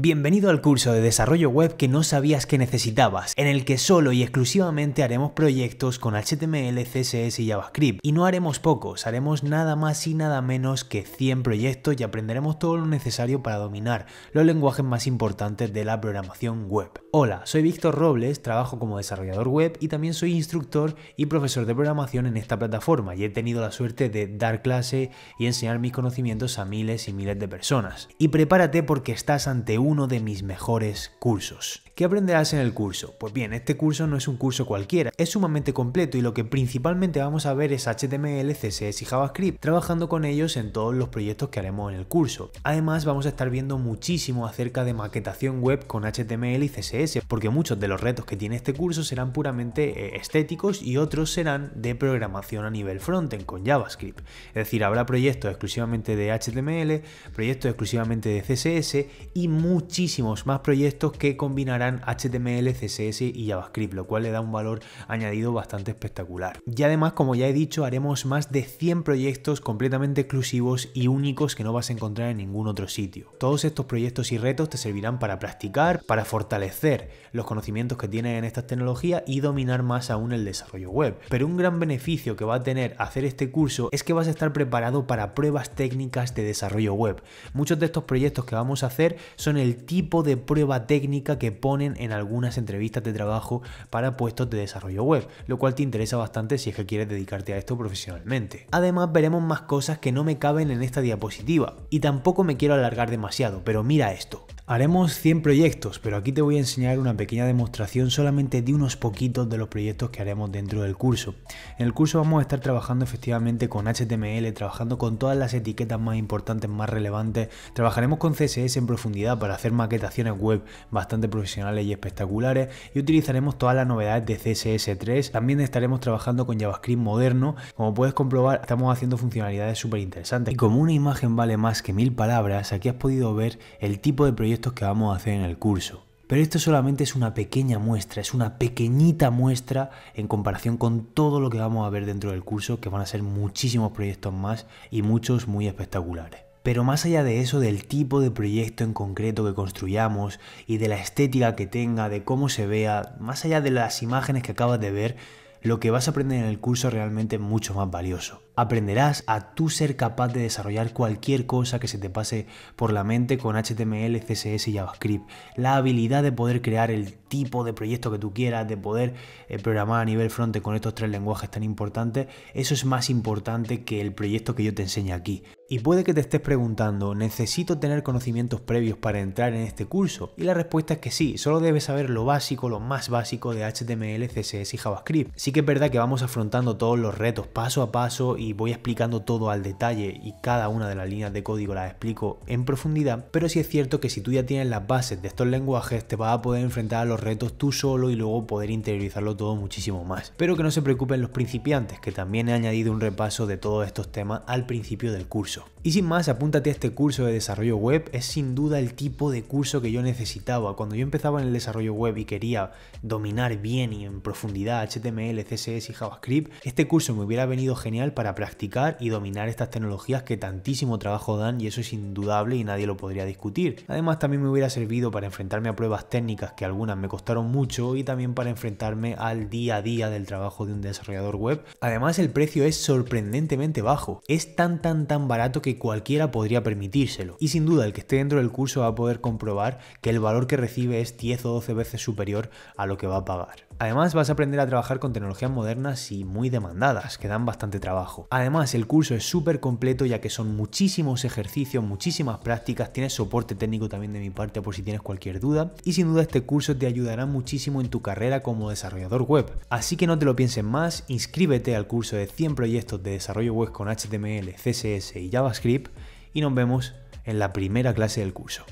Bienvenido al curso de desarrollo web que no sabías que necesitabas, en el que solo y exclusivamente haremos proyectos con HTML, CSS y JavaScript. Y no haremos pocos, haremos nada más y nada menos que 100 proyectos y aprenderemos todo lo necesario para dominar los lenguajes más importantes de la programación web. Hola, soy Víctor Robles, trabajo como desarrollador web y también soy instructor y profesor de programación en esta plataforma y he tenido la suerte de dar clase y enseñar mis conocimientos a miles y miles de personas. Y prepárate porque estás ante un uno de mis mejores cursos. ¿Qué aprenderás en el curso? Pues bien, este curso no es un curso cualquiera, es sumamente completo y lo que principalmente vamos a ver es HTML, CSS y JavaScript, trabajando con ellos en todos los proyectos que haremos en el curso. Además, vamos a estar viendo muchísimo acerca de maquetación web con HTML y CSS, porque muchos de los retos que tiene este curso serán puramente eh, estéticos y otros serán de programación a nivel frontend con JavaScript. Es decir, habrá proyectos exclusivamente de HTML, proyectos exclusivamente de CSS y muchos muchísimos más proyectos que combinarán HTML, CSS y JavaScript, lo cual le da un valor añadido bastante espectacular. Y además, como ya he dicho, haremos más de 100 proyectos completamente exclusivos y únicos que no vas a encontrar en ningún otro sitio. Todos estos proyectos y retos te servirán para practicar, para fortalecer los conocimientos que tienes en estas tecnologías y dominar más aún el desarrollo web. Pero un gran beneficio que va a tener hacer este curso es que vas a estar preparado para pruebas técnicas de desarrollo web. Muchos de estos proyectos que vamos a hacer son el tipo de prueba técnica que ponen en algunas entrevistas de trabajo para puestos de desarrollo web, lo cual te interesa bastante si es que quieres dedicarte a esto profesionalmente. Además veremos más cosas que no me caben en esta diapositiva, y tampoco me quiero alargar demasiado, pero mira esto. Haremos 100 proyectos, pero aquí te voy a enseñar una pequeña demostración solamente de unos poquitos de los proyectos que haremos dentro del curso. En el curso vamos a estar trabajando efectivamente con HTML, trabajando con todas las etiquetas más importantes, más relevantes. Trabajaremos con CSS en profundidad para hacer maquetaciones web bastante profesionales y espectaculares y utilizaremos todas las novedades de CSS3. También estaremos trabajando con JavaScript moderno. Como puedes comprobar, estamos haciendo funcionalidades súper interesantes. Y como una imagen vale más que mil palabras, aquí has podido ver el tipo de proyecto que vamos a hacer en el curso. Pero esto solamente es una pequeña muestra, es una pequeñita muestra en comparación con todo lo que vamos a ver dentro del curso, que van a ser muchísimos proyectos más y muchos muy espectaculares. Pero más allá de eso, del tipo de proyecto en concreto que construyamos y de la estética que tenga, de cómo se vea, más allá de las imágenes que acabas de ver, lo que vas a aprender en el curso es realmente mucho más valioso. Aprenderás a tú ser capaz de desarrollar cualquier cosa que se te pase por la mente con HTML, CSS y JavaScript. La habilidad de poder crear el tipo de proyecto que tú quieras, de poder eh, programar a nivel frontend con estos tres lenguajes tan importantes, eso es más importante que el proyecto que yo te enseño aquí. Y puede que te estés preguntando, ¿necesito tener conocimientos previos para entrar en este curso? Y la respuesta es que sí, solo debes saber lo básico, lo más básico de HTML, CSS y JavaScript. Sí que es verdad que vamos afrontando todos los retos paso a paso y voy explicando todo al detalle y cada una de las líneas de código las explico en profundidad, pero sí es cierto que si tú ya tienes las bases de estos lenguajes te vas a poder enfrentar a los retos tú solo y luego poder interiorizarlo todo muchísimo más. Pero que no se preocupen los principiantes, que también he añadido un repaso de todos estos temas al principio del curso. Y sin más, apúntate a este curso de desarrollo web, es sin duda el tipo de curso que yo necesitaba. Cuando yo empezaba en el desarrollo web y quería dominar bien y en profundidad HTML, CSS y JavaScript, este curso me hubiera venido genial para practicar y dominar estas tecnologías que tantísimo trabajo dan y eso es indudable y nadie lo podría discutir. Además, también me hubiera servido para enfrentarme a pruebas técnicas que algunas me costaron mucho y también para enfrentarme al día a día del trabajo de un desarrollador web. Además el precio es sorprendentemente bajo, es tan tan tan barato que cualquiera podría permitírselo y sin duda el que esté dentro del curso va a poder comprobar que el valor que recibe es 10 o 12 veces superior a lo que va a pagar. Además vas a aprender a trabajar con tecnologías modernas y muy demandadas, que dan bastante trabajo. Además el curso es súper completo ya que son muchísimos ejercicios, muchísimas prácticas, tienes soporte técnico también de mi parte por si tienes cualquier duda y sin duda este curso te ayuda ayudará muchísimo en tu carrera como desarrollador web. Así que no te lo pienses más, inscríbete al curso de 100 proyectos de desarrollo web con HTML, CSS y JavaScript y nos vemos en la primera clase del curso.